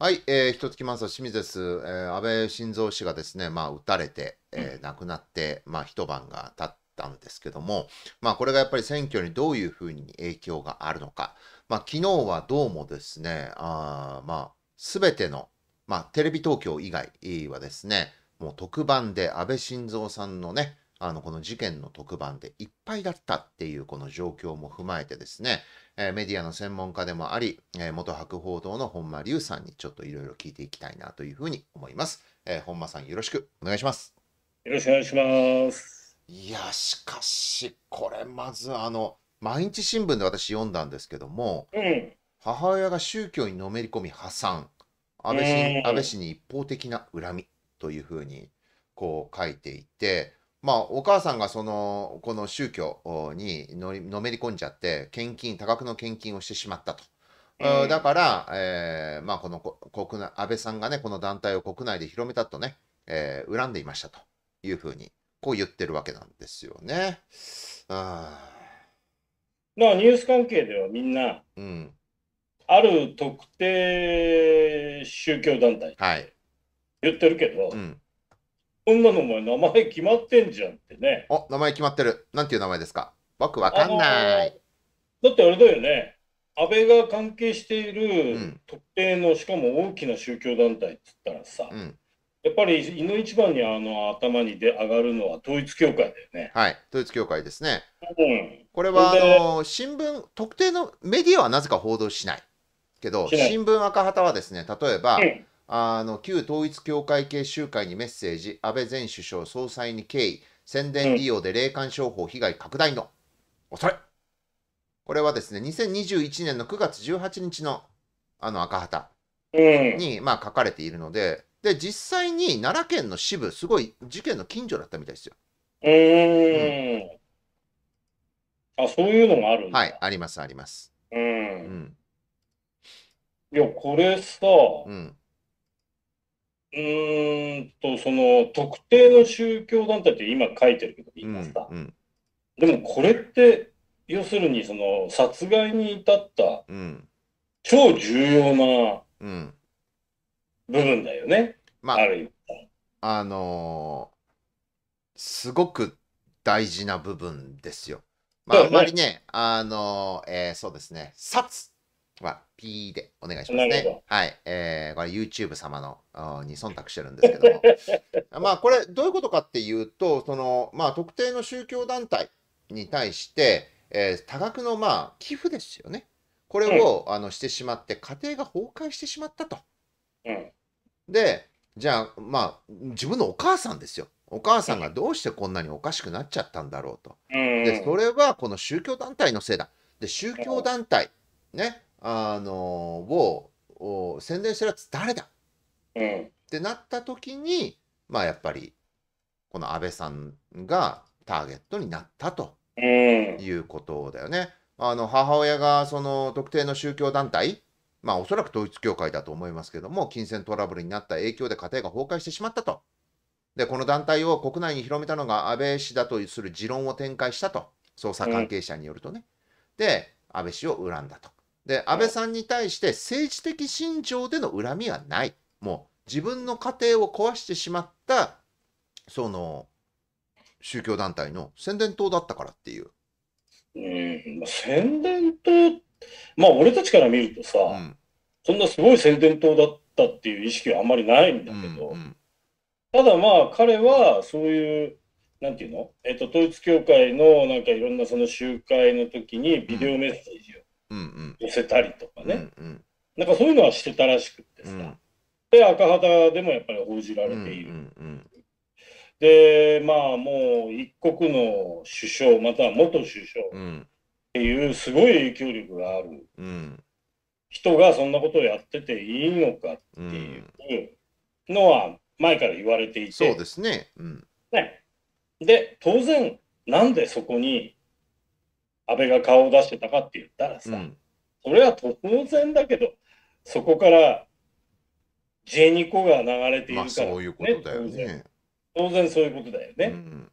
はい、えー、と月マンス清水です、えー、安倍晋三氏がですね、まあ、撃たれて、えー、亡くなって、まあ、一晩が経ったんですけども、まあ、これがやっぱり選挙にどういうふうに影響があるのか、まあ、昨日はどうもですね、あまあ、すべての、まあ、テレビ東京以外はですね、もう特番で安倍晋三さんのね、あのこの事件の特番でいっぱいだったっていうこの状況も踏まえてですね、えメディアの専門家でもあり、え元博報堂の本間隆さんにちょっといろいろ聞いていきたいなというふうに思います。え本間さんよろしくお願いします。よろしくお願いします。いや、しかし、これまずあの、毎日新聞で私読んだんですけども、うん、母親が宗教にのめり込み破産安倍氏安倍氏に一方的な恨みというふうにこう書いていてまあ、お母さんがそのこの宗教にのめり込んじゃって献金多額の献金をしてしまったと。えー、だから、えーまあ、この国内安倍さんがねこの団体を国内で広めたとね、えー、恨んでいましたというふうにこう言ってるわけなんですよね。あニュース関係ではみんな、うん、ある特定宗教団体、はい、言ってるけど、うんそんなのお前名前決まってんじゃんってね。お、名前決まってる。なんていう名前ですか僕わかんない。だってあれだよね。安倍が関係している特定の、うん、しかも大きな宗教団体っつったらさ、うん、やっぱりいの一番にあの頭にで上がるのは統一教会だよね。はい、統一教会ですね。うん、これはあの新聞、特定のメディアはなぜか報道しないけど、新聞赤旗はですね、例えば、うんあの旧統一教会系集会にメッセージ、安倍前首相総裁に敬意、宣伝利用で霊感商法被害拡大の恐れ。これはですね、2021年の9月18日のあの赤旗に、まあ、書かれているので、で、実際に奈良県の支部、すごい事件の近所だったみたいですよ。うん、あ、そういうのもあるんはい、あります、あります。うん。うん、いや、これさ、うん、うんと、その特定の宗教団体って今書いてるけど、言いますか。うんうん、でもこれって、要するにその殺害に至った超重要な部分だよね。うん、まあ、ある意味。あのー、すごく大事な部分ですよ。まあ、あまりね、あのー、えー、そうですね、殺は P でお願いしますね。はい。えー、これ YouTube 様のに忖度してるんですけども。まあこれどういうことかっていうと、そのまあ特定の宗教団体に対して、えー、多額のまあ寄付ですよね。これを、うん、あのしてしまって家庭が崩壊してしまったと。うん、で、じゃあまあ自分のお母さんですよ。お母さんがどうしてこんなにおかしくなっちゃったんだろうと。うん、で、それはこの宗教団体のせいだ。で、宗教団体、ね、あのを宣伝してるやつ誰だ、うん、ってなった時にまあやっぱりこの安倍さんがターゲットになったということだよね。あの母親がその特定の宗教団体まあおそらく統一教会だと思いますけども金銭トラブルになった影響で家庭が崩壊してしまったと。でこの団体を国内に広めたのが安倍氏だとする持論を展開したと捜査関係者によるとね。で安倍氏を恨んだと。で、安倍さんに対して政治的信条での恨みはない。もう自分の家庭を壊してしまった、その、宗教団体の宣伝党だったからっていう。うん、宣伝党、まあ俺たちから見るとさ、うん、そんなすごい宣伝党だったっていう意識はあんまりないんだけど、うんうん、ただまあ彼はそういう、なんていうの、えっと、統一教会のなんかいろんなその集会の時にビデオメッセージ寄せたりとかね、うんうん、なんかそういうのはしてたらしくってさ、うん、で赤旗でもやっぱり報じられている。うんうんうんでまあもう一国の首相または元首相っていうすごい影響力がある人がそんなことをやってていいのかっていうのは前から言われていてそうですね,、うん、ねで当然なんでそこに安倍が顔を出してたかって言ったらさ、うん、それは当然だけどそこからジェニコが流れているから、ねまあ、そういうことだよね当然そういうことだよね、うん、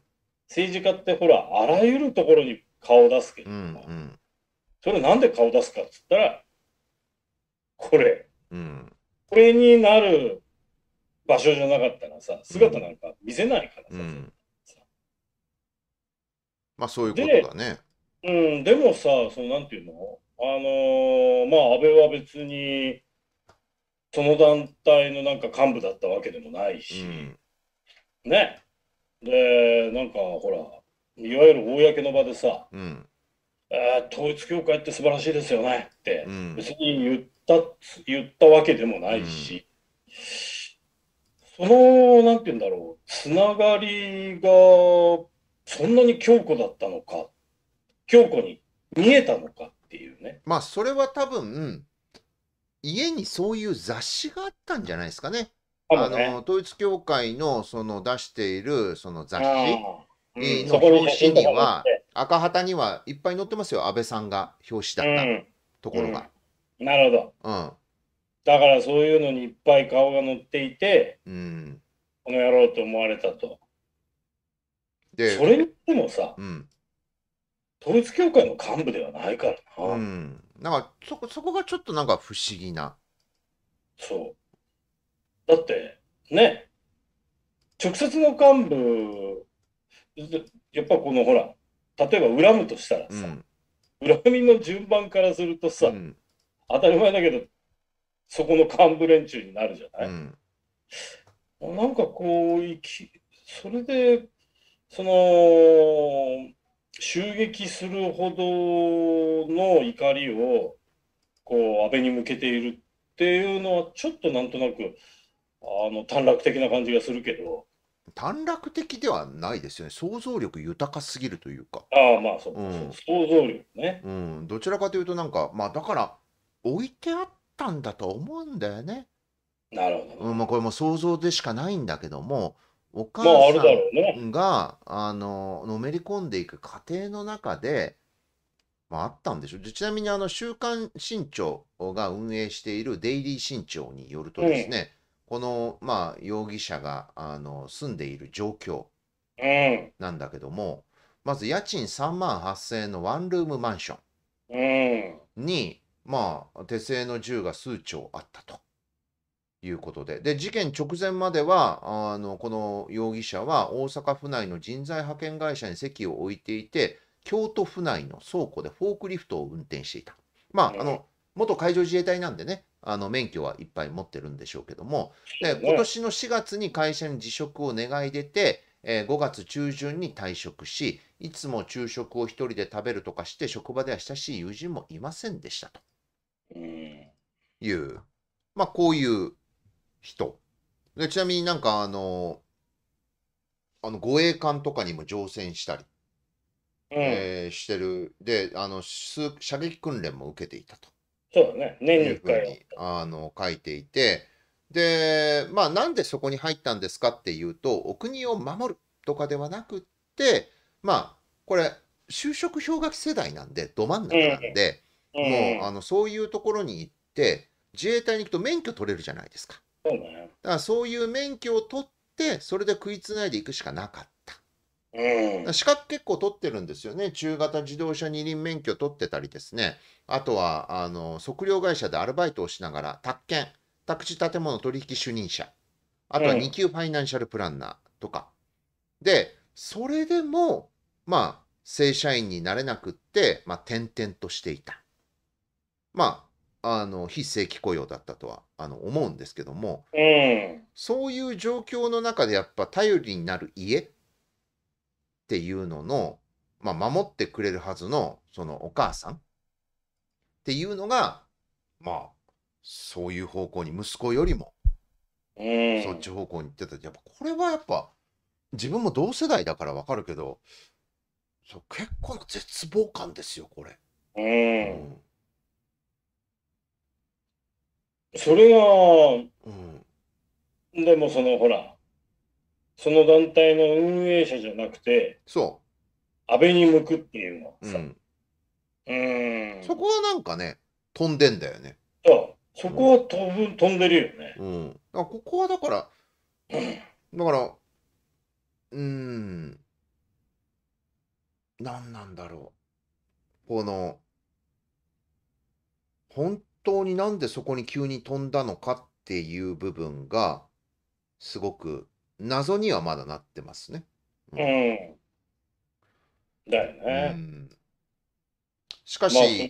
政治家ってほらあらゆるところに顔を出すけど、うんうん、それなんで顔出すかっつったらこれ、うん、これになる場所じゃなかったらさ姿なんか見せないからさ、うん、まあそういうことだねうん、でもさ、そのなんていうのあのー、まあ、安倍は別に、その団体のなんか幹部だったわけでもないし、うん、ね。で、なんかほら、いわゆる公の場でさ、うん、えー、統一教会って素晴らしいですよねって、別に言った言ったわけでもないし、うん、その、なんて言うんだろう、つながりがそんなに強固だったのか京子に見えたのかっていうね。まあ、それは多分、家にそういう雑誌があったんじゃないですかね。あの、統一教会のその出しているその雑誌の表紙には、赤旗にはいっぱい載ってますよ、安倍さんが表紙だったところが。うんうん、なるほど、うん。だからそういうのにいっぱい顔が載っていて、うん、この野郎と思われたと。でそれにしてもさ、うん、統一教会の幹部ではないからな。うん。なんかそこ、そこがちょっとなんか不思議な。そう。だって、ね、直接の幹部、やっぱこのほら、例えば恨むとしたらさ、うん、恨みの順番からするとさ、うん、当たり前だけど、そこの幹部連中になるじゃない、うん、なんかこう、それで、その、襲撃するほどの怒りをこう安倍に向けているっていうのはちょっとなんとなくあの短絡的な感じがするけど短絡的ではないですよね想像力豊かすぎるというかああまあそう,、うん、想像力ね、うん、どちらかというとなんかまあだから置いてあったんだと思うんだよねなるほど、うんまあ、これも想像でしかないんだけどもお母さんが、あの、のめり込んでいく過程の中で、まあ、あったんでしょう。ちなみに、あの、週刊新潮が運営しているデイリー新潮によるとですね、この、まあ、容疑者が、あの、住んでいる状況なんだけども、まず家賃3万8000円のワンルームマンションに、まあ、手製の銃が数丁あったと。いうことでで事件直前まではあのこの容疑者は大阪府内の人材派遣会社に籍を置いていて京都府内の倉庫でフォークリフトを運転していた。まあ、あの元海上自衛隊なんでね、あの免許はいっぱい持ってるんでしょうけども、で今年の4月に会社に辞職を願い出て、えー、5月中旬に退職し、いつも昼食を1人で食べるとかして、職場では親しい友人もいませんでしたと。いう、まあ、こういう人。でちなみになんかあの、あの護衛艦とかにも乗船したり、うん、えーしてる。で、あの、射撃訓練も受けていたと。そうだね。年に1回にあの書いていて、で、まあ、なんでそこに入ったんですかっていうと、お国を守るとかではなくって、まあ、これ、就職氷河期世代なんで、ど真ん中なんで、うんもうあのそういうところに行って、自衛隊に行くと免許取れるじゃないですか。そうね。だからそういう免許を取って、それで食いつないでいくしかなかった。うん、資格結構取ってるんですよね。中型自動車二輪免許取ってたりですね。あとは、あの、測量会社でアルバイトをしながら、宅建、宅地建物取引主任者、あとは2級ファイナンシャルプランナーとか。うん、で、それでも、まあ、正社員になれなくって、まあ、転々としていた。まあ、あの非正規雇用だったとはあの思うんですけども、うん、そういう状況の中でやっぱ頼りになる家っていうのの、まあ、守ってくれるはずのそのお母さんっていうのがまあそういう方向に息子よりも、うん、そっち方向に行ってたやっぱこれはやっぱ自分も同世代だから分かるけどそう結構な絶望感ですよこれ。うんそれは、うん、でもそのほら、その団体の運営者じゃなくて、そう。安倍に向くっていうのさ。うん。うんそこはなんかね、飛んでんだよね。そう。そこは飛ぶ、うん、飛んでるよね。うん。あここはだから、だから、うん。何なんだろう。この、本当になんでそこに急に飛んだのかっていう部分が、すごく謎にはまだなってますね。うん。だよね。うん、しかし、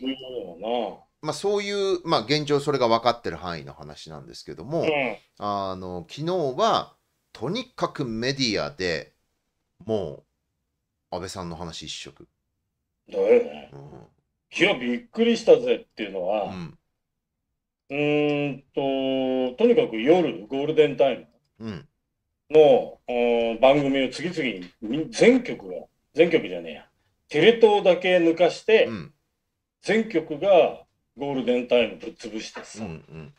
まあ、そういうまあ、そういう、まあ、現状それが分かってる範囲の話なんですけども、うん、あの昨日はとにかくメディアでもう安倍さんの話一色。だよね。うん、いやびっくりしたぜっていうのは、うん、うんと、とにかく夜、ゴールデンタイムの、うん、番組を次々に全曲が、全曲じゃねえや、テレ東だけ抜かして、うん、全曲がゴールデンタイムぶっ潰してさ、うんうん、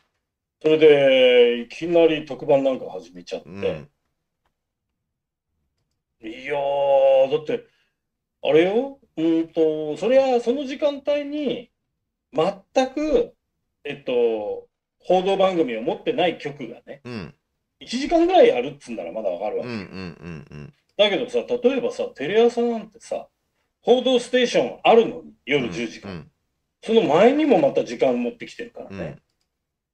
それでいきなり特番なんか始めちゃって、うん、いやだって、あれよ、うんと、そりゃその時間帯に全くえっと、報道番組を持ってない局がね、うん、1時間ぐらいやるっつうんならまだわかるわけ、うんうんうんうん、だけどさ、例えばさ、テレ朝なんてさ、報道ステーションあるのに、夜10時間、うんうん、その前にもまた時間持ってきてるからね、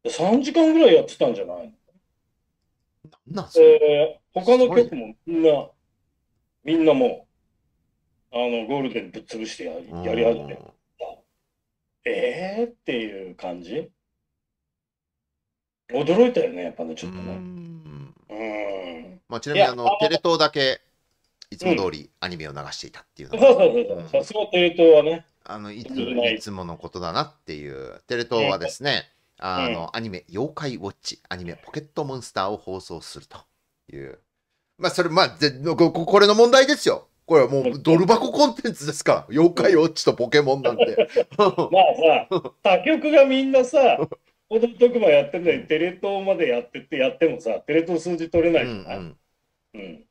うん、3時間ぐらいやってたんじゃないのなえー、他の局もみんな、みんなもう、あのゴールデンぶっ潰してやりやり始める。ええー、っていう感じ驚いたよね、やっぱね、ちょっとね。うん。うんまあ、ちなみにあの、テレ東だけ、いつも通りアニメを流していたっていうのは、うん、そうそうそうそう、さすがテレ東はね。あのいついつものことだなっていう、テレ東はですね、あの、うん、アニメ、妖怪ウォッチ、アニメ、ポケットモンスターを放送するという。まあ、それ、まあ、これの問題ですよ。これはもうドル箱コンテンツですから、妖怪ウォッチとポケモンなんて。まあさ、他局がみんなさ、報道特番やってるのに、テレ東までやっててやってもさ、テレ東数字取れないじゃない、うんうんうん、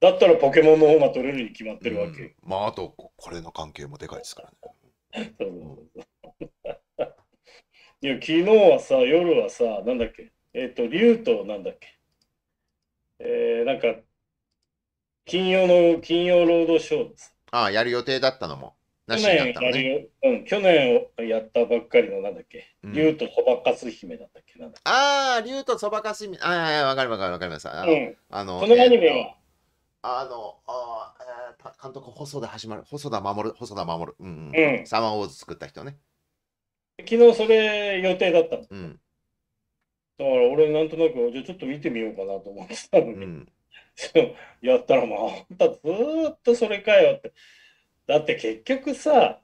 だったらポケモンの方が取れるに決まってるわけ。うん、まあ、あと、これの関係もでかいですからね。そういや、昨日はさ、夜はさ、なんだっけ、えっ、ー、と、竜となんだっけ、えー、なんか、金曜の金曜ロードショーです。ああ、やる予定だったのも。去年やる、うん、去年やったばっかりのなんだっけ、うん、竜とそばかす姫だったっけなんだっけああ、竜とそばかす姫、ああ、わかるわかるわかります。あの、うん、あのこのアニメは、えー、あの、ああ、監督、細田始まる、細田守る、細田守る、うん、うん、うん、サマーウォーズ作った人ね。昨日それ予定だったの。うん、だから俺なんとなく、じゃちょっと見てみようかなと思ってたのに。うん やったらもうあんたずっとそれかよって。だって結局さ、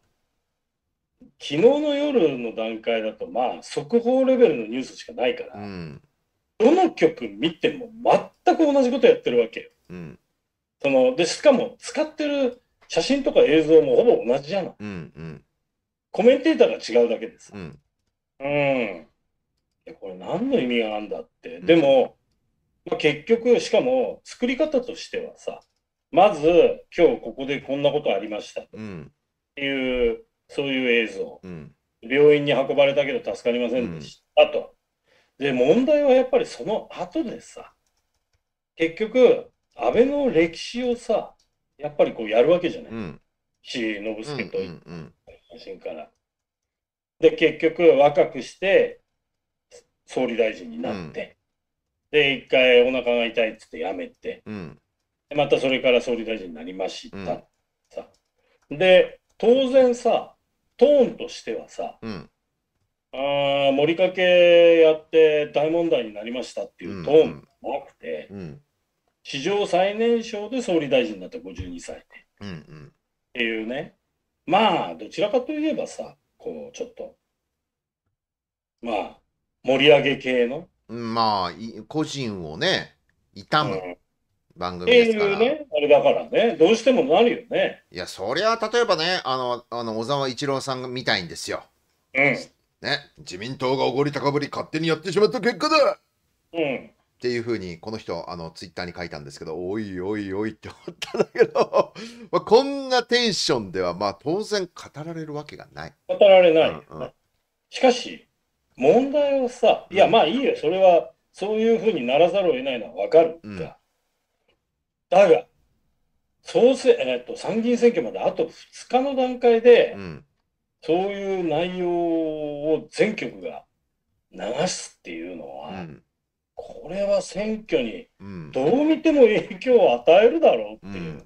昨日の夜の段階だと、まあ、速報レベルのニュースしかないから、うん、どの曲見ても全く同じことやってるわけよ。うん、そのでしかも、使ってる写真とか映像もほぼ同じじゃない。うんうん、コメンテーターが違うだけでさ。うん、うん、これ何の意味があるんだって。でも、ま結局、しかも作り方としてはさ、まず今日ここでこんなことありましたっていう、うん、そういう映像、うん、病院に運ばれたけど助かりませんでした、うん、と。で、問題はやっぱりその後でさ、結局、安倍の歴史をさ、やっぱりこうやるわけじゃない。岸信介と写真から。で、結局、若くして、総理大臣になって、で、一回お腹が痛いっつってやめて、うんでまたそれから総理大臣になりました。うんさで、当然さ、トーンとしてはさ、うんあー盛りかけやって大問題になりましたっていうトーンなくて、うん史上最年少で総理大臣になった52歳でっうんうんていうね、まあ、どちらかといえばさ、こう、ちょっと、まあ、盛り上げ系のまあ、個人をね、痛む番組ですから。ね、あれだからね、どうしてもなるよね。いや、そりゃ、例えばね、あの、あの小沢一郎さんみたいんですよ。うん。ね、自民党がおごり高ぶり勝手にやってしまった結果だうん。っていうふうにこの人あのツイッターに書いたんですけどおいおいおいって思ったんだけど まあ、こんなテンションではまあ当然語られるわけがない語られない、うんうん、しかし問題をさ、いや、まあいいよ、それは、そういうふうにならざるを得ないのはわかるうん、だが、総選、えっ、と、参議院選挙まであと2日の段階で、うん、そういう内容を全局が流すっていうのは、うん、これは選挙にどう見ても影響を与えるだろうっていう、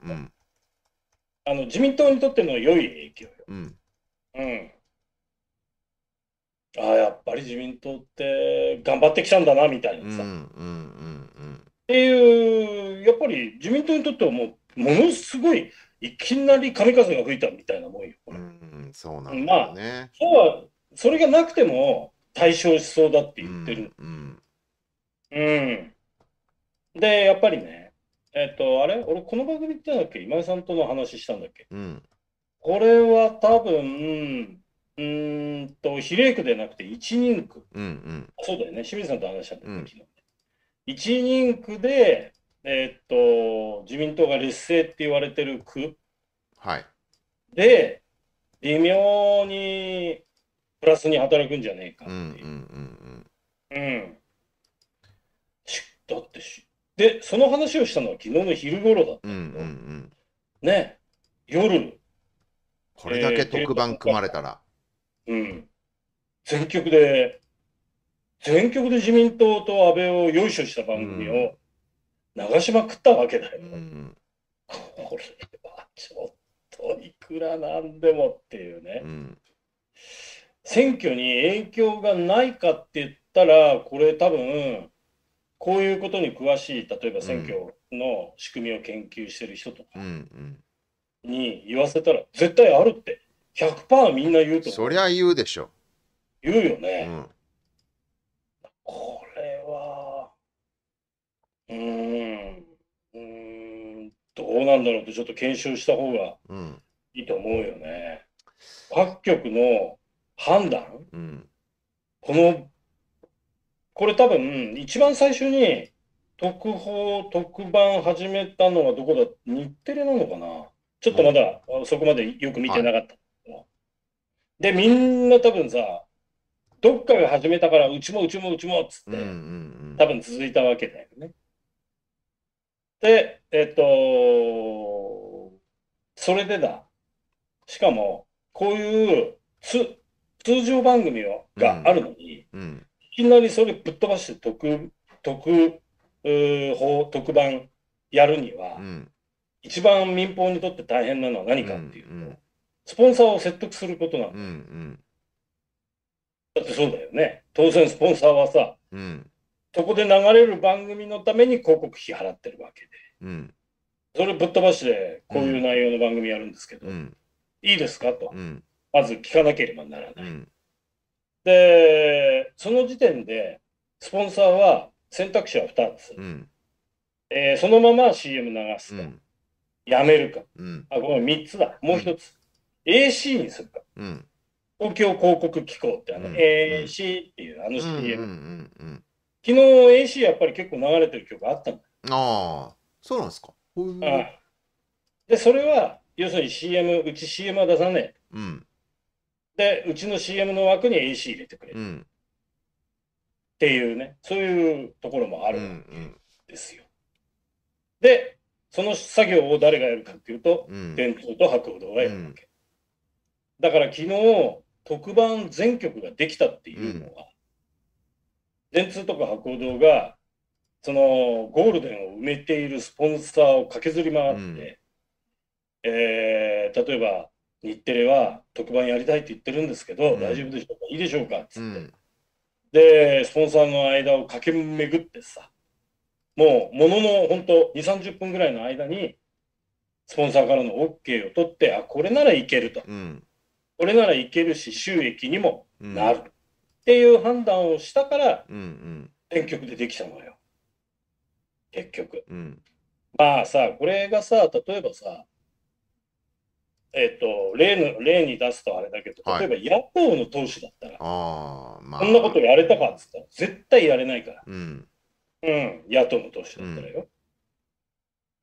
あの自民党にとっての良い影響よ。うんああ、やっぱり自民党って頑張ってきたんだな、みたいなさ。っていう、やっぱり自民党にとってはもう、ものすごい、いきなり神風が吹いたみたいなもんよ、これ。そうなんだよね。そうは、それがなくても対象しそうだって言ってる。うん、で、やっぱりね、えっ、と、あれ俺、この番組ってなんだっけ今井さんとの話したんだっけ、これは多分、うんと、比例区でなくて一人区。うんうん、そうだよね。清水さんと話したんだよ、うん、昨日。一人区で、えー、っと、自民党が劣勢って言われてる区。はい。で、微妙にプラスに働くんじゃねえかっていう。うん、うん、だってし、で、その話をしたのは昨日の昼頃だったうんうんうん、ね、夜。これだけ特番組まれたら。うん。全局で、全局で自民党と安倍をよいしょした番組を流しまくったわけだよ。うん、これはちょっといくらなんでもっていうね。うん、選挙に影響がないかって言ったら、これ多分、こういうことに詳しい、例えば選挙の仕組みを研究してる人とかに言わせたら、絶対あるって。100%みんな言うとそりゃ言うでしょ。言うよね。うん、これは、うん、うん、どうなんだろうってちょっと研修した方がいいと思うよね。各局の判断、うん、この、これ多分、一番最初に特報、特番始めたのはどこだ日テレなのかなちょっとまだそこまでよく見てなかった。で、みんな多分さ、どっかが始めたから、うちもうちもうちもっつって、多分続いたわけだよね。で、えっと、それでだ。しかも、こういうつ通常番組をがあるのに、うんうん、いきなりそれぶっ飛ばして特特法特番やるには、うん、一番民放にとって大変なのは何かっていうと、うんうんスポンサーを説得することなだ。うんうん、だってそうだよね。当然スポンサーはさ、うん、そこで流れる番組のために広告費払ってるわけで。うん、それぶっ飛ばしてこういう内容の番組やるんですけど、うん、いいですかと、まず聞かなければならない。で、その時点で、スポンサーは選択肢は2つ。えー、そのまま CM 流すか、やめるか、あこの3つだ、もう1つ。AC にするか。うん、東京広告機構ってあの AC っていうあの CM。昨日 AC やっぱり結構流れてる曲あったの。ああ、そうなんですか。で、それは要するに CM、うち CM は出さねえ。うん、で、うちの CM の枠に AC 入れてくれ。うんっていうね、そういうところもあるんですよ。うんうん、で、その作業を誰がやるかっていうと、うん、電通と博報堂がやるわけ。だから昨日、特番全曲ができたっていうのは、電、うん、通とか博報堂が、そのゴールデンを埋めているスポンサーを駆けずり回って、うん、えー、例えば日テレは特番やりたいって言ってるんですけど、うん、大丈夫でしょうかいいでしょうかっつって、で、スポンサーの間を駆け巡ってさ、もうものの本当2、30分ぐらいの間に、スポンサーからの OK を取って、あ、これならいけると。うんこれならいけるし収益にもなる、っていう判断をしたから、うんうん、曲でできたのよ結局、まあさこれがさ例えばさえっ、と例の例に出すとあれだけど例えば野党の党首だったら、はい、こんなことやれたかっつったら絶対やれないから、うん、うん、野党の党首だったらよ、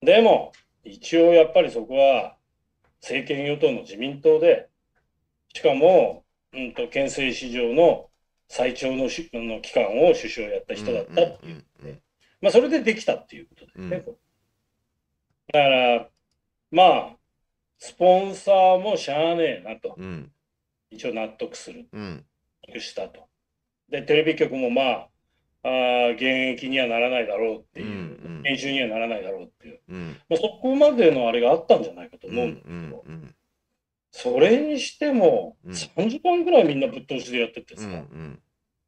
うん、でも一応やっぱりそこは政権与党の自民党でしかも、うんと、憲政史上の最長のしの期間を首相やった人だったっていう。まあ、それでできたっていうことですね。うん、だから、まあ、スポンサーもしゃあねえなと。うん、一応納得する。うん、したと。で、テレビ局もまあ、あ現役にはならないだろうっていう、うんうん、編集にはならないだろうっていう、うん、まあ、そこまでのあれがあったんじゃないかと思うんですけど、うんうんうんそれにしても、3時間ぐらいみんなぶっ通しでやっててさ、うんうん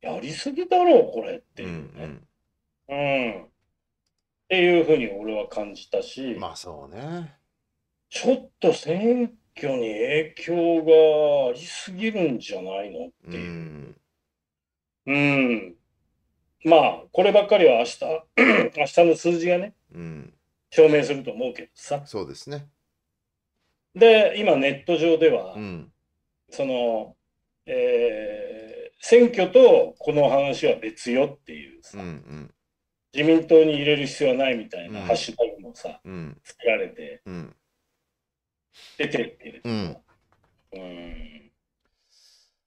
やりすぎだろう、これっていうね。うん、うん、っていうふうに俺は感じたし、まあそうね。ちょっと選挙に影響がありすぎるんじゃないのっていう。うん、うん。まあ、こればっかりは明日、明日の数字がね、うん、証明すると思うけどさ。そうですね。で、今ネット上では、うん、その、えー、選挙とこの話は別よっていうさ、うんうん、自民党に入れる必要はないみたいなハッシュタグもさ、うん、つけられて、うん、出てるけれども、うん、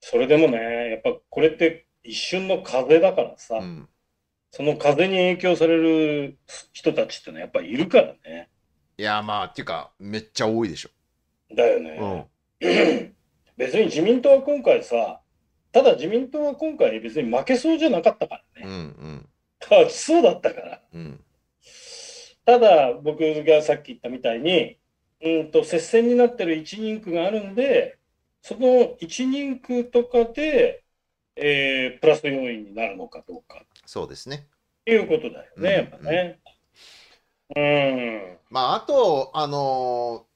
それでもね、やっぱこれって一瞬の風だからさ、その風に影響される人たちってのはやっぱいるからね。いやまあっていうかめっちゃ多いでしょ。だよね。別に自民党は今回さ、ただ自民党は今回別に負けそうじゃなかったからね。うんうん、勝ちそうだったから。うん、ただ僕がさっき言ったみたいに、うんと接戦になってる一人区があるんで、その一人区とかで、えー、プラス要因になるのかどうか。そうですね。いうことだよね、うんうん、やっぱね。うん。まあ、あと、あのー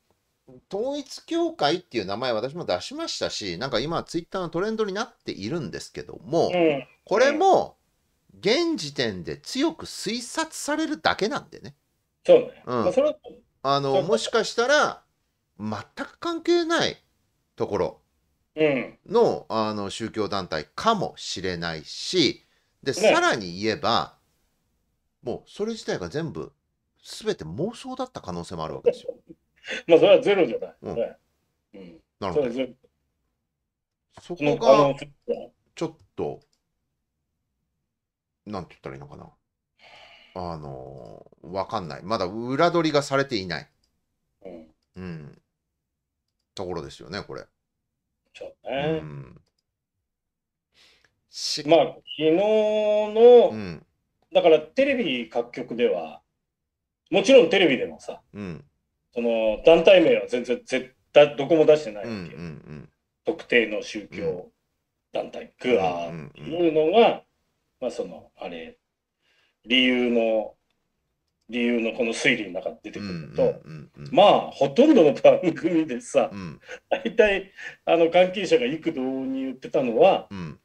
統一教会っていう名前私も出しましたしなんか今ツイッターのトレンドになっているんですけども、えー、これも現時点で強く推察されるだけなんでね。そうね、うんまあ、そあのもしかしたら全く関係ないところのうん、あの宗教団体かもしれないしで、ね、さらに言えばもうそれ自体が全部全て妄想だった可能性もあるわけですよ。まあそれはゼロじゃない。うんねうん、なるほど。そこがちょっと、なんて言ったらいいのかな。あのわかんない。まだ裏取りがされていない。うん。うん、ところですよね、これ。ちょね。うん、まあ、昨日の、うん、だからテレビ各局では、もちろんテレビでもさ、うん、その団体名は全然絶対どこも出してないわけ、うんうんうん、特定の宗教団体、うん、グアーっていうのが、うんうんまあそのあれ理由の理由のこの推理の中で出てくると、うんうんうんうん、まあほとんどの番組でさ、うん、大体あの関係者が幾度に言ってたのは、うん、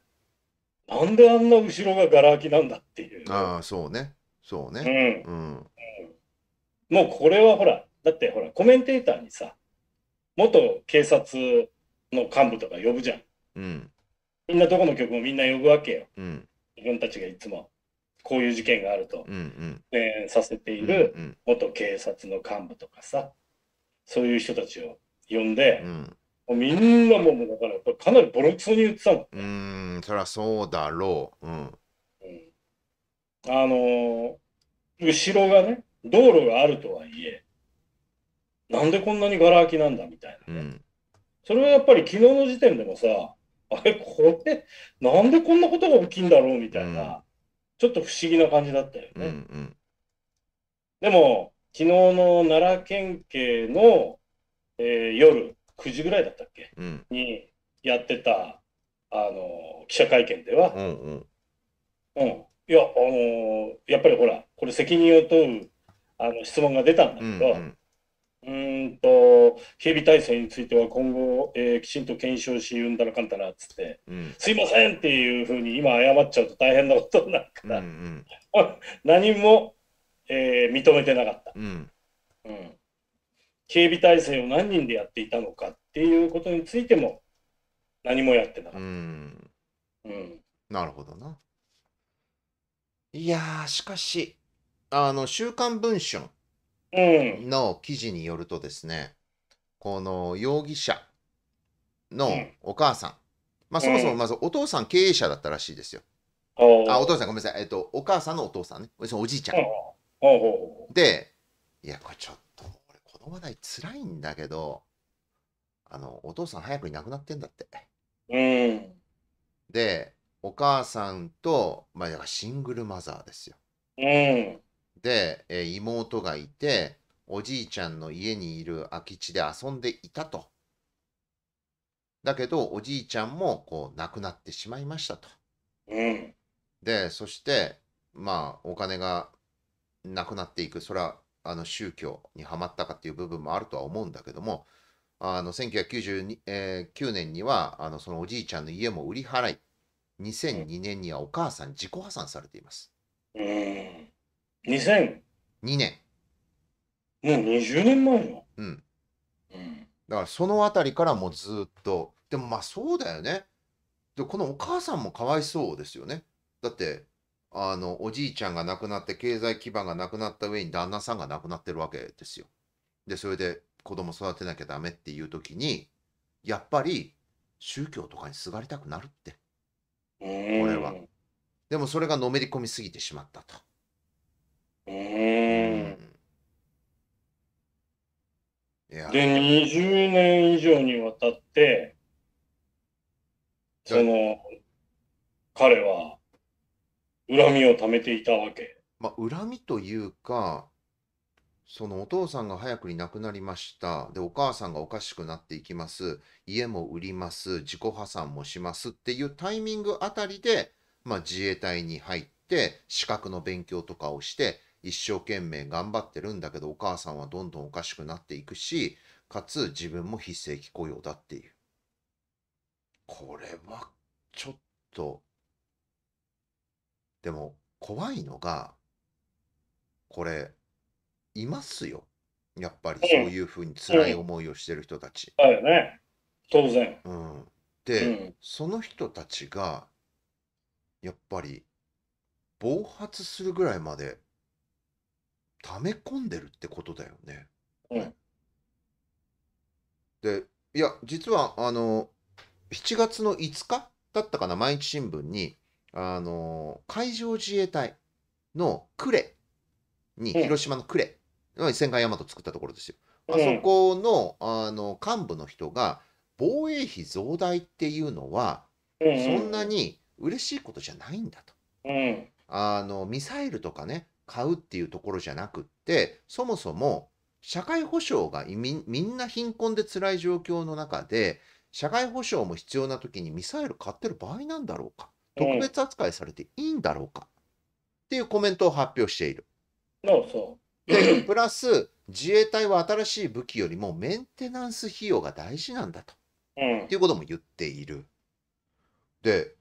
なんであんな後ろががら空きなんだっていうああそうねそうね、うん、うん、もうこれはほらだってほら、コメンテーターにさ、元警察の幹部とか呼ぶじゃん。うん、みんなどこの局もみんな呼ぶわけよ。うん、自分たちがいつもこういう事件があると、うんうん、えー、させている元警察の幹部とかさ、そういう人たちを呼んで、うん、もうみんなもうだからかなりボロクソに言ってたもん、ね。うん、そりゃそうだろう。うん。うん、あのー、後ろがね、道路があるとはいえ、なんでこんなにがら空きなんだみたいな、ねうん、それはやっぱり昨日の時点でもさ、あれ、これ、なんでこんなことが起きんだろうみたいな、うん、ちょっと不思議な感じだったよね。うんうん、でも、昨日の奈良県警の、えー、夜9時ぐらいだったっけ、うん、にやってた、あの記者会見では、うん、うん、いや、あのー、やっぱりほら、これ責任を問うあの質問が出たんだけど、うんうんうんと警備体制については今後、えー、きちんと検証し、うんだらかんだらっつって、うん、すいませんっていうふうに今、謝っちゃうと大変なことになるから、うんうん、何も、えー、認めてなかった、うん、うん、警備体制を何人でやっていたのかっていうことについても、何もやってなかった。うんうん、なるほどな。いやしかし、あの週刊文春。の記事によるとですね、この容疑者のお母さん、まあ、そもそもまずお父さん経営者だったらしいですよ。あお父さんごめんなさい、えっと、お母さんのお父さんね、おじいちゃん。で、いや、これちょっと、俺、この話題つらいんだけど、あの、お父さん早くいなくなってんだって。うん、で、お母さんと、まあ、シングルマザーですよ。うん、で、えー、妹がいて、おじいちゃんの家にいる空き地で遊んでいたと。だけど、おじいちゃんもこう亡くなってしまいましたと。うん、で、そして、まあ、お金がなくなっていく、それはあの宗教にはまったかっていう部分もあるとは思うんだけども、あの1999、え年にはあのそのおじいちゃんの家も売り払い、2002年にはお母さん自己破産されています。うん、2002年。もう20年前よ。うん。うん、だからそのあたりからもうずっと。でもまあそうだよね。で、このお母さんもかわいそうですよね。だって、あの、おじいちゃんが亡くなって、経済基盤がなくなった上に旦那さんが亡くなってるわけですよ。で、それで子供育てなきゃダメっていう時に、やっぱり宗教とかにすがりたくなるって。俺は。でもそれがのめり込みすぎてしまったと。うん。いやで、20年以上にわたって、その、彼は、恨みをためていたわけ。まあ、恨みというか、そのお父さんが早くに亡くなりました。で、お母さんがおかしくなっていきます。家も売ります。自己破産もしますっていうタイミングあたりで、まあ、自衛隊に入って、資格の勉強とかをして、一生懸命頑張ってるんだけどお母さんはどんどんおかしくなっていくしかつ自分も非正規雇用だっていうこれはちょっとでも怖いのがこれいますよやっぱりそういうふうに辛い思いをしてる人たち。だよね当然。うん、で、うん、その人たちがやっぱり暴発するぐらいまで溜め込んでるってことだよね。うん、でいや実はあの7月の5日だったかな毎日新聞にあの海上自衛隊の呉に、うん、広島の呉戦艦大和作ったところですよ。あそこのあの幹部の人が防衛費増大っていうのは、そんなに嬉しいことじゃないんだと。あのミサイルとかね買うっていうところじゃなくって、そもそも社会保障がみんな貧困で辛い状況の中で、社会保障も必要な時にミサイル買ってる場合なんだろうか、特別扱いされていいんだろうか、っていうコメントを発表している。で、プラス自衛隊は新しい武器よりもメンテナンス費用が大事なんだと。うん、っていうことも言っている。で、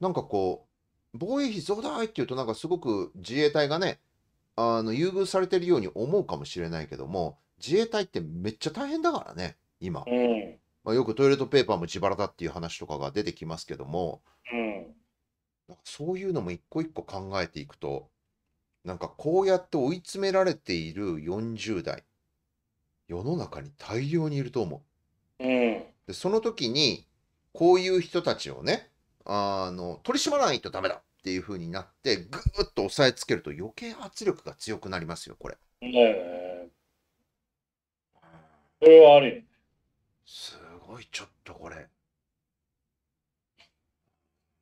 なんかこう、防衛費増大っていうと、なんかすごく自衛隊がね、あの、優遇されてるように思うかもしれないけども、自衛隊ってめっちゃ大変だからね、今。うん、まあ、よくトイレットペーパーも自腹だっていう話とかが出てきますけども、うん、なんかそういうのも一個一個考えていくと、なんかこうやって追い詰められている40代、世の中に大量にいると思う。うん、でその時に、こういう人たちをね、あの、取り締まらないとダメだっていう風になってぐーっと押さえつけると余計圧力が強くなりますよこれ。ねえ。それはあり。すごいちょっとこれ。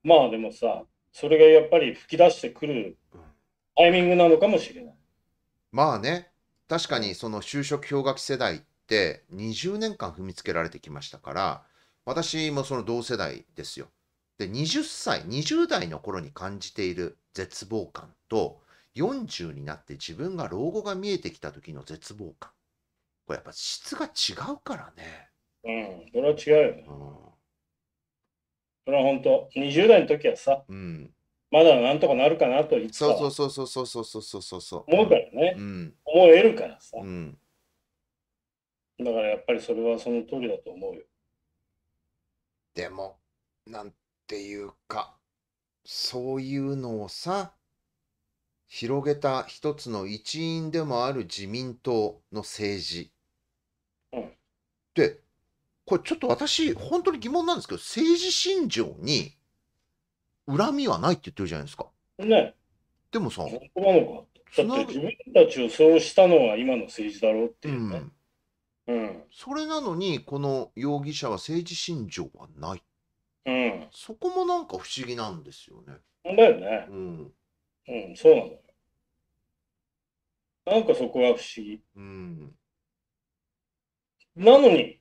まあでもさそれがやっぱり吹き出してくるタイミングなのかもしれない。まあね確かにその就職氷河期世代って20年間踏みつけられてきましたから私もその同世代ですよ。で20歳20代の頃に感じている絶望感と40になって自分が老後が見えてきた時の絶望感これやっぱ質が違うからねうんそれは違うよね、うん、それは本当20代の時はさ、うん、まだなんとかなるかなと言ってそうそうそうそうそうそうそうそうそう思うからね、うん、思えるからさ、うん、だからやっぱりそれはその通りだと思うよでもなんっていうかそういうのをさ広げた一つの一員でもある自民党の政治。うん、でこれちょっと私本当に疑問なんですけど政治信条に恨みはないって言ってるじゃないですか。ね。でもさ。そなのか。だって自分たちをそうしたのは今の政治だろうっていうね。うんうん、それなのにこの容疑者は政治信条はないうん。そこもなんか不思議なんですよね。だよね。うん。うん、そうなのよ。なんかそこは不思議。うん。なのに、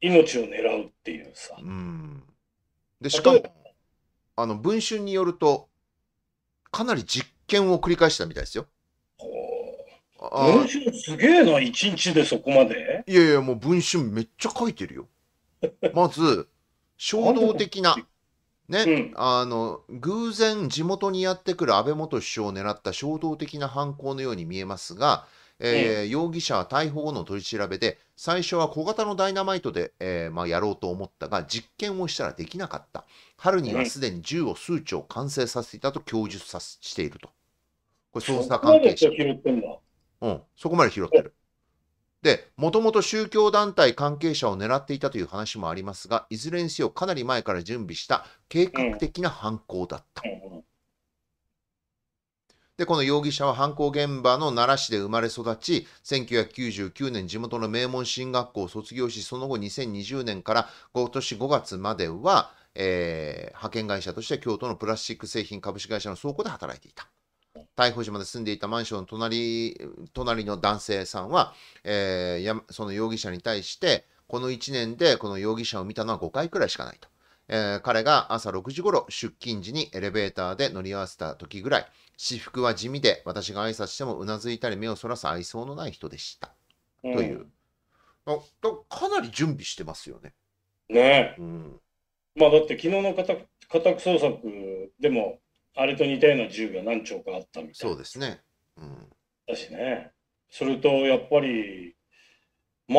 命を狙うっていうさ。うん。で、しかも、あの、文春によると、かなり実験を繰り返したみたいですよ。文春すげえな、一日でそこまで。いやいや、もう文春めっちゃ書いてるよ。まず、衝動的な。ね、うん、あの偶然地元にやってくる安倍元首相を狙った衝動的な犯行のように見えますが、えーうん、容疑者は逮捕後の取り調べで最初は小型のダイナマイトで、えー、まあ、やろうと思ったが実験をしたらできなかった春にはすでに銃を数丁完成させていたと供述さしているとこれ捜査関係者、うん、そこまで拾ってるで、もともと宗教団体関係者を狙っていたという話もありますが、いずれにせよかなり前から準備した計画的な犯行だった。で、この容疑者は犯行現場の奈良市で生まれ育ち、1999年地元の名門進学校を卒業し、その後2020年から今年5月までは、えー、派遣会社として京都のプラスチック製品株式会社の倉庫で働いていた。逮捕時まで住んでいたマンションの隣隣の男性さんは、えー、その容疑者に対して、この1年でこの容疑者を見たのは5回くらいしかないと。えー、彼が朝6時ごろ出勤時にエレベーターで乗り合わせた時ぐらい、私服は地味で、私が挨拶してもうなずいたり目をそらす愛想のない人でした。うん、という。あかなり準備してますよね。ねえ。うん、まあだって昨日の家宅捜索でもあれと似たような銃が何丁かあったみたいな。そうですね。うん、だしね。それとやっぱり、ま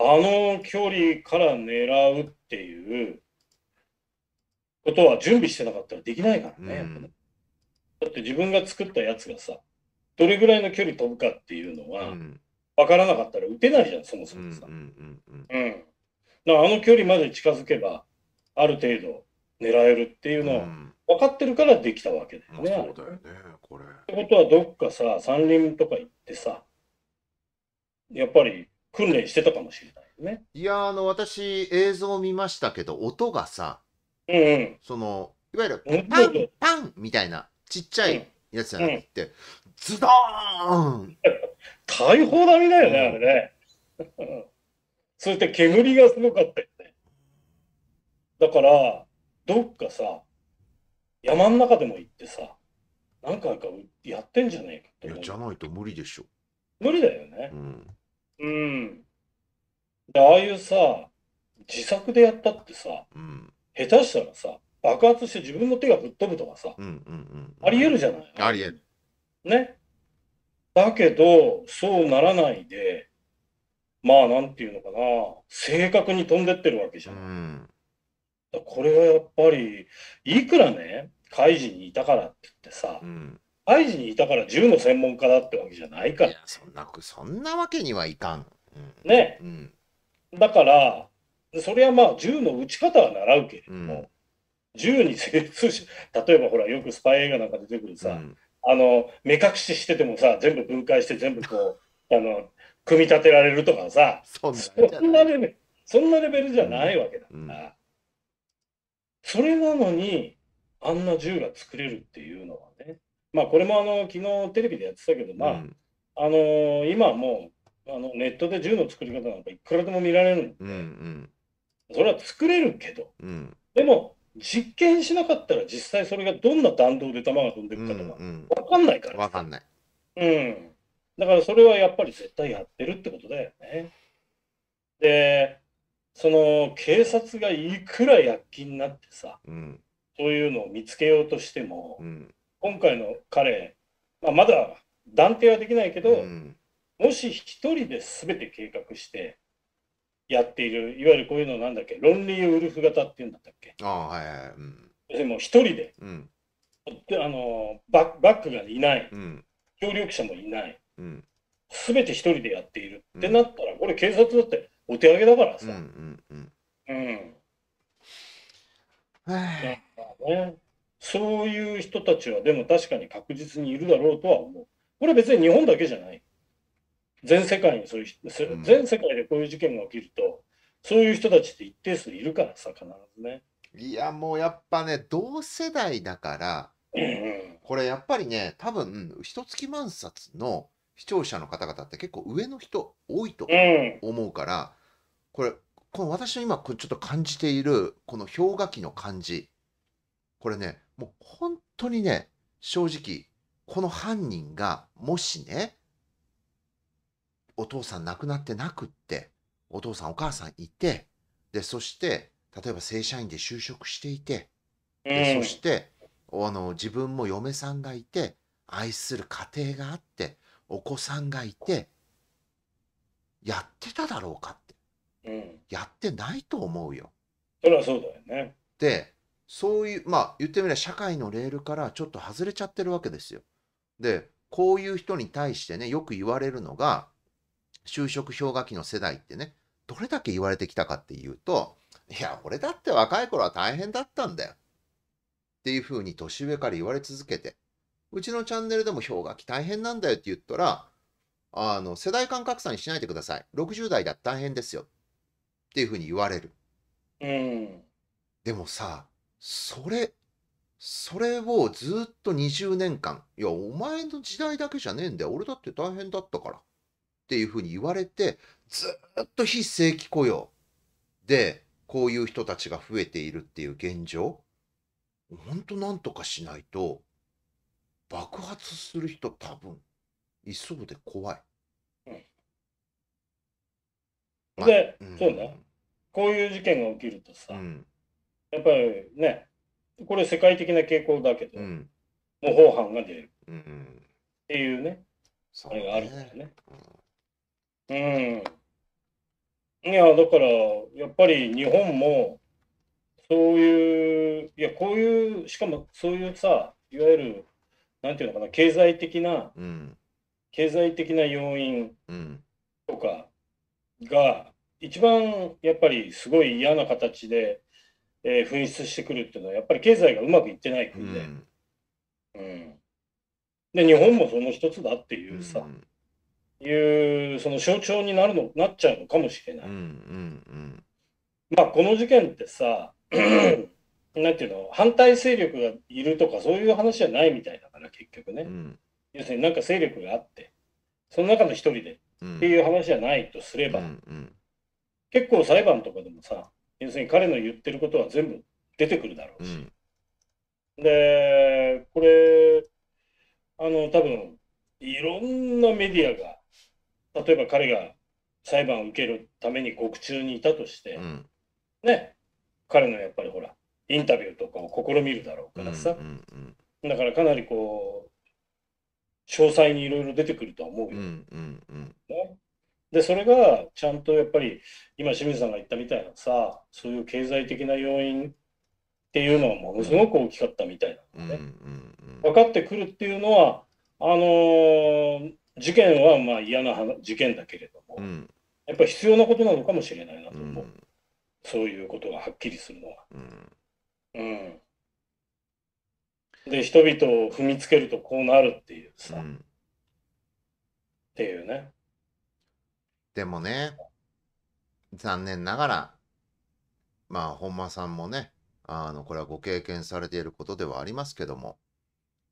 あ、あの距離から狙うっていうことは準備してなかったらできないからね。うん、だって自分が作ったやつがさ、どれぐらいの距離飛ぶかっていうのは、分からなかったら打てないじゃん、そもそもさ。うん、あの距離まで近づけば、ある程度狙えるっていうのは、うん分かってるからできたわけだよね。そうだよね、これ。ってことは、どっかさ、山林とか行ってさ、やっぱり訓練してたかもしれないよね。いや、あの、私、映像見ましたけど、音がさ、うんうん、その、いわゆるパン、パンみたいな、ちっちゃいやつじゃなくて、うんうん、ズドーン大砲並みだよね、あれね。そして煙がすごかったよね。だから、どっかさ、山の中でも行ってさ、何回かやってんじゃねえかっていや、じゃないと無理でしょ。無理だよね。うん。うん。で、ああいうさ、自作でやったってさ、うん、下手したらさ、爆発して自分の手がぶっ飛ぶとかさ、うんうんうんうん、あり得るじゃない。あり得る。ね。だけど、そうならないで、まあ、なんていうのかな、正確に飛んでってるわけじゃん。うん、これはやっぱりいくらね開示にいたからって言ってさ、うん、にいたから銃の専門家だってわけじゃないからそんなそんなわけにはいかん、うん、ね、うん、だからそれはまあ銃の撃ち方は習うけれども、うん、銃に精通し例えばほらよくスパイ映画なんか出てくるさ、うん、あの目隠ししててもさ全部分解して全部こう あの組み立てられるとかさそんなレベルそんなレベルじゃないわけだから。それなのに、あんな銃が作れるっていうのはね、まあ、これもあの昨日テレビでやってたけど、まあ、うん、あのー、今はもうあのネットで銃の作り方なんかいくらでも見られるんで、うんうん、それは作れるけど、うん、でも実験しなかったら実際それがどんな弾道で弾が飛んでいくかとか分かんないから、うんうん、分かんない、うん、だからそれはやっぱり絶対やってるってことだよねでその警察がいくら躍起になってさ、うん、そういうのを見つけようとしても、うん、今回の彼、まあ、まだ断定はできないけど、うん、もし一人で全て計画してやっているいわゆるこういうのなんだっけロンリーウルフ型っていうんだったっけあはいはい、うん、も一人で,、であのバックがいない、協力者もいない、うん、全て一人でやっているってなったら、これ警察だってお手上げだからさ。うん、うんうん、ね、そういう人たちはでも確かに確実にいるだろうとは思う。これ別に日本だけじゃない。全世界にそういう、うん、全世界でこういう事件が起きると、そういう人たちって一定数いるからさ、必ずね。いや、もうやっぱね、同世代だから、うんうん、これやっぱりね、多分、一月万冊の視聴者の方々って結構上の人多いと思うから、これこの私の今ちょっと感じているこの氷河期の感じこれねもう本当にね正直この犯人がもしねお父さん亡くなってなくってお父さんお母さんいてでそして例えば正社員で就職していてでそしてあの自分も嫁さんがいて愛する家庭があってお子さんがいてやってただろうかやってないと思うよ。それはそうだよね。でそういうまあ言ってみれば社会のレールからちょっと外れちゃってるわけですよ。でこういう人に対してねよく言われるのが就職氷河期の世代ってねどれだけ言われてきたかっていうといや俺だって若い頃は大変だったんだよっていうふうに年上から言われ続けてうちのチャンネルでも氷河期大変なんだよって言ったらあの世代間格差にしないでください60代だって大変ですよっていうふうに言われる。うん、でもさそれそれをずっと20年間いやお前の時代だけじゃねえんだよ俺だって大変だったからっていうふうに言われてずっと非正規雇用でこういう人たちが増えているっていう現状ほんとなんとかしないと爆発する人多分いそうで怖い。で、うん、そうねこういう事件が起きるとさ、うん、やっぱりねこれ世界的な傾向だけど、うん、模倣犯が出るっていうね、うあれがあるんだよね。うねうん、いやだからやっぱり日本もそういういやこういうしかもそういうさいわゆるなんていうのかな経済的な、経済的な要因とか、が一番やっぱりすごい嫌な形で、えー、噴出してくるっていうのはやっぱり経済がうまくいってない国で、うんうん、で日本もその一つだっていうさ、うん、いうその象徴になるのなっちゃうのかもしれない。うんうんうんまあこの事件ってさ なんていうの反対勢力がいるとかそういう話じゃないみたいだから結局ね、うん、要するになんか勢力があってその中の一人でっていう話じゃないとすれば、うんうん、結構裁判とかでもさ要するに彼の言ってることは全部出てくるだろうし、うん、でこれあの多分いろんなメディアが例えば彼が裁判を受けるために獄中にいたとして、うん、ね彼のやっぱりほらインタビューとかを試みるだろうからさ、だからかなりこう、詳細にいろいろ出てくるとは思うよ、うんうんうん、ね、でそれがちゃんとやっぱり今清水さんが言ったみたいなさそういう経済的な要因っていうのはものすごく大きかったみたいなね、ね、うんうん、分かってくるっていうのはあのー、事件はまあ嫌な事件だけれども、うん、やっぱり必要なことなのかもしれないなと思う、そういうことがはっきりするのは。うんで人々を踏みつけるとこうなるっていうさ、うん、っていうねでもね残念ながらまあ本間さんもねあのこれはご経験されていることではありますけども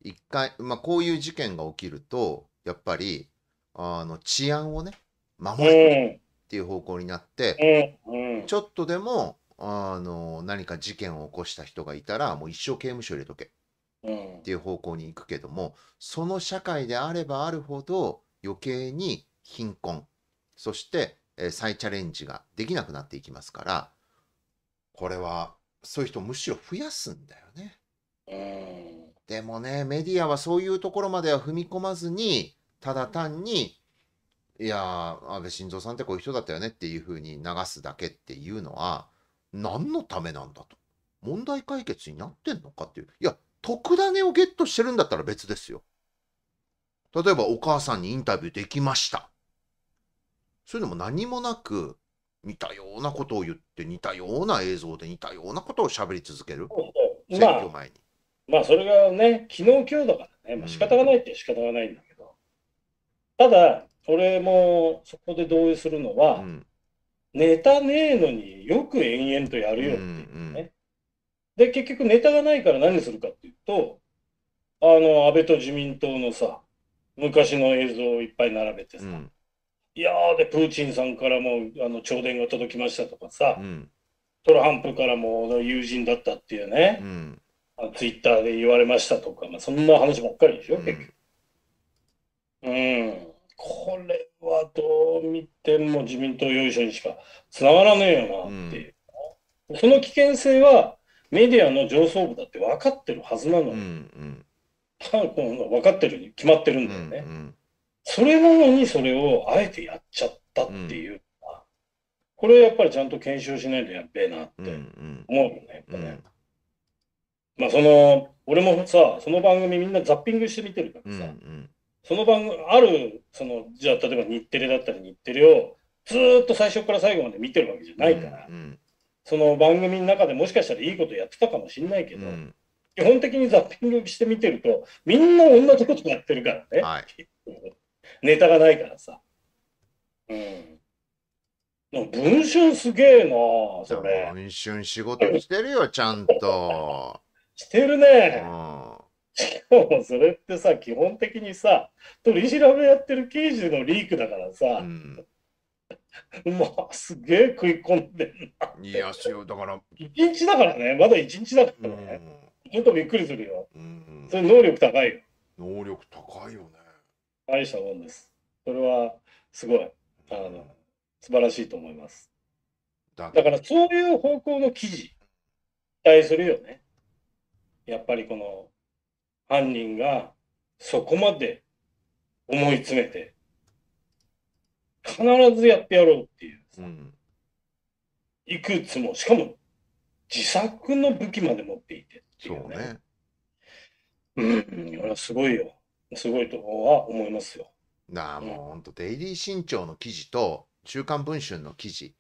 一回、まあ、こういう事件が起きるとやっぱりあの治安をね守るっていう方向になって、うんうん、ちょっとでもあの何か事件を起こした人がいたらもう一生刑務所入れとけっていう方向に行くけども、その社会であればあるほど余計に貧困、そして再チャレンジができなくなっていきますから、これはそういう人むしろ増やすんだよね。でもね、メディアはそういうところまでは踏み込まずに、ただ単に、いや安倍晋三さんってこういう人だったよねっていうふうに流すだけっていうのは、何のためなんだと。問題解決になってんのかっていう。いや、特ダネをゲットしてるんだったら別ですよ。例えばお母さんにインタビューできました。そういうのも何もなく、似たようなことを言って、似たような映像で似たようなことを喋り続ける。まあ、選挙前に。まあ、それがね、昨日今日だからね、まあ、仕方がないって仕方がないんだけど。うん、ただ、俺もそこで同意するのは、うん、ネタねえのによく延々とやるよっていうね。うんうんで、結局ネタがないから何するかっていうと、あの、安倍と自民党のさ、昔の映像をいっぱい並べてさ、うん、いやーで、プーチンさんからもあの弔電が届きましたとかさ、うん、トランプからも友人だったっていうね、うん、ツイッターで言われましたとか、まあ、そんな話ばっかりでしょ、結局。うん、これはどう見ても自民党要所にしかつながらねえよなっていう。その危険性はメディアの上層部だって分かってるはずなのに、うんうん、分かってるに決まってるんだよね、うんうん、それなのにそれをあえてやっちゃったっていうのは、うん、これやっぱりちゃんと検証しないとやっべえなって思うよね、やっぱね。まあその俺もさその番組みんなザッピングして見てるからさ、うんうん、その番組あるそのじゃあ例えば日テレだったり日テレをずっと最初から最後まで見てるわけじゃないから、うんうん、その番組の中でもしかしたらいいことやってたかもしれないけど、うん、基本的にザッピングして見てると、みんな同じことやってるからね。はい、ネタがないからさ。うん。文春すげえなそれ。文春仕事してるよ、ちゃんと。してるね。しかもそれってさ基本的にさ取り調べやってる刑事のリークだからさ、うん、ま あ、すげえ食い込んでんな。いや、しよう、だから。一日だからね、まだ一日だからね。ちょっとびっくりするよ。それ能力高いよ。能力高いよね。大したもんです。それは、すごい。あの、素晴らしいと思います。だから、そういう方向の記事、期待するよね。やっぱりこの、犯人が、そこまで思い詰めて、必ずやってやろうっていう、うん、いくつもしかも自作の武器まで持っていてっていうねそうねうんれはすごいよすごいとは思いますよなあもうほんと「デイリー新潮」の記事と「週刊文春」の記事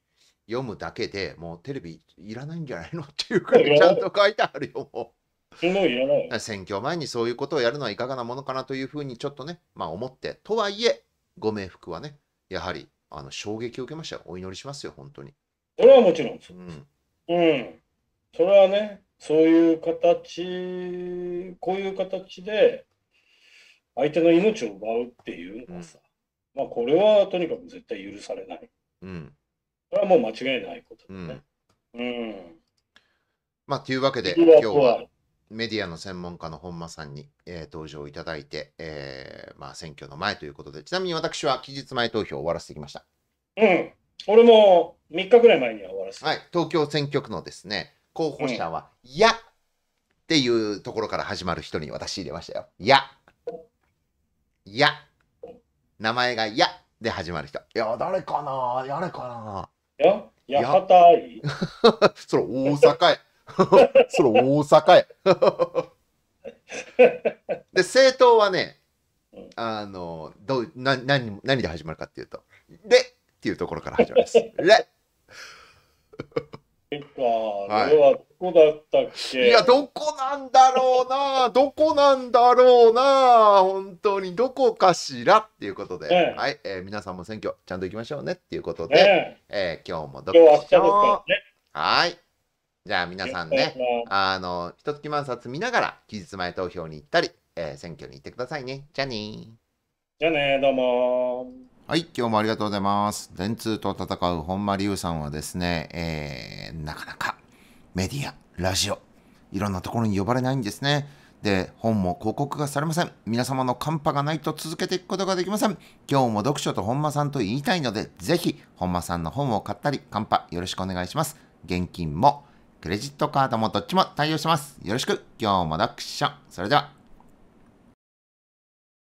読むだけでもうテレビいらないんじゃないのっていうくらいちゃんと書いてあるよもう。もいらない 選挙前にそういうことをやるのはいかがなものかなというふうにちょっとね、まあ思って、とはいえ、ご冥福はね、やはりあの衝撃を受けましたよ。お祈りしますよ、本当に。それはもちろんです。うん。うん、それはね、そういう形、こういう形で、相手の命を奪うっていうのはさ、うん、まあこれはとにかく絶対許されない。うん。それはもう間違いないことだね。うん。うん、まあというわけで、今日はメディアの専門家の本間さんに、えー、登場いただいて、えーまあ、選挙の前ということで、ちなみに私は期日前投票を終わらせてきました。うん、俺も3日ぐらい前には終わらせて、はい、東京選挙区のですね候補者は、うん、いやっていうところから始まる人に私入れましたよ。いや、いや、名前がいやで始まる人。いや、誰かな誰かなや、やかたい。それ大阪 それ大阪や。で、政党はね、あの、どう、な、何、何で始まるかっていうと、でっていうところから始まります。れか、はい、どこだったっけいや、どこなんだろうな、どこなんだろうな、本当にどこかしらっていうことで、ね、はい、えー、皆さんも選挙ちゃんと行きましょうねっていうことで、ね、えー、今日もどこかしら、ね、はい。じゃあ皆さんね、あの、ひとつき万冊見ながら、期日前投票に行ったり、えー、選挙に行ってくださいね。じゃあねじゃあねどうもはい、今日もありがとうございます。電通と戦う本間龍さんはですね、えー、なかなかメディア、ラジオ、いろんなところに呼ばれないんですね。で、本も広告がされません。皆様のカンパがないと続けていくことができません。今日も読書と本間さんと言いたいので、ぜひ本間さんの本を買ったり、カンパよろしくお願いします。現金もクレジットカードもどっちも対応してます。よろしく、今日もョン。それでは。